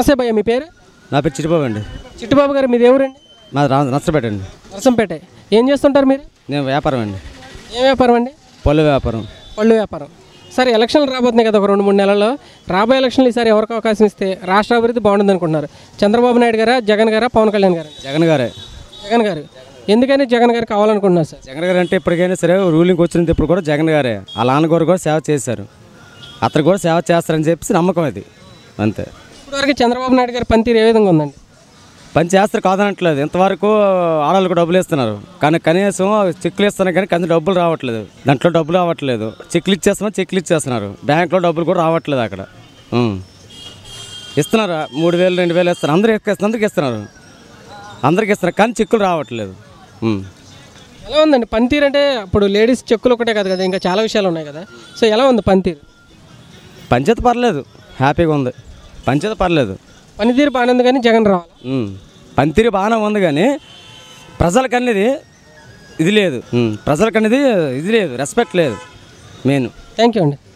నమస్తే భయ్య మీ పేరు నా పేరు చిట్టుబాబు అండి చిట్టుబాబు గారు మీది ఎవరండి రా నర్సంపేట అండి నర్సంపేట ఏం చేస్తుంటారు మీరు నేను వ్యాపారం అండి ఏ వ్యాపారం అండి పళ్ళు వ్యాపారం పళ్ళు వ్యాపారం సార్ ఎలక్షన్లు రాబోతున్నాయి కదా ఒక రెండు మూడు నెలల్లో రాబోయే ఎలక్షన్లు ఈసారి ఎవరికి అవకాశం ఇస్తే రాష్ట్ర అభివృద్ధి బాగుంటుంది అనుకుంటున్నారు చంద్రబాబు నాయుడు గారా జగన్ గారా పవన్ కళ్యాణ్ గారు జగన్ గారే జగన్ గారు ఎందుకని జగన్ గారు కావాలనుకుంటున్నారు సార్ జగన్ గారు అంటే ఇప్పటికైనా సరే రూలింగ్ వచ్చినంత ఇప్పుడు కూడా జగన్ గారే ఆ నాన్నగారు కూడా సేవ చేశారు అతను కూడా సేవ చేస్తారని చెప్పేసి నమ్మకం అది అంతే ఇప్పటివరకు చంద్రబాబు నాయుడు గారి పనితీరు ఏ విధంగా ఉందండి పని చేస్తారు కాదనట్లేదు ఇంతవరకు ఆడవాళ్ళకు డబ్బులు ఇస్తున్నారు కానీ కనీసం చెక్లు ఇస్తున్నారు కానీ కనీసం డబ్బులు రావట్లేదు దాంట్లో డబ్బులు రావట్లేదు చెక్లు ఇచ్చేస్తున్నారు చెక్లు ఇచ్చేస్తున్నారు బ్యాంక్లో డబ్బులు కూడా రావట్లేదు అక్కడ ఇస్తున్నారు మూడు వేలు రెండు వేలు ఇస్తారు అందరూ అందరికి ఇస్తున్నారు అందరికి ఇస్తున్నారు కానీ చెక్కులు రావట్లేదు ఎలా ఉందండి పనితీరు అంటే ఇప్పుడు లేడీస్ చెక్కులు ఒకటే కాదు కదా ఇంకా చాలా విషయాలు ఉన్నాయి కదా సో ఎలా ఉంది పనితీరు పంచాయతీ పర్లేదు హ్యాపీగా ఉంది పంచదు పర్లేదు పనితీరు బాగానే ఉంది కానీ జగన్ రావాలి పనితీరు బాగానే ఉంది కానీ ప్రజలకనేది ఇది లేదు ప్రజలకనేది ఇది లేదు రెస్పెక్ట్ లేదు మెయిన్ థ్యాంక్ యూ అండి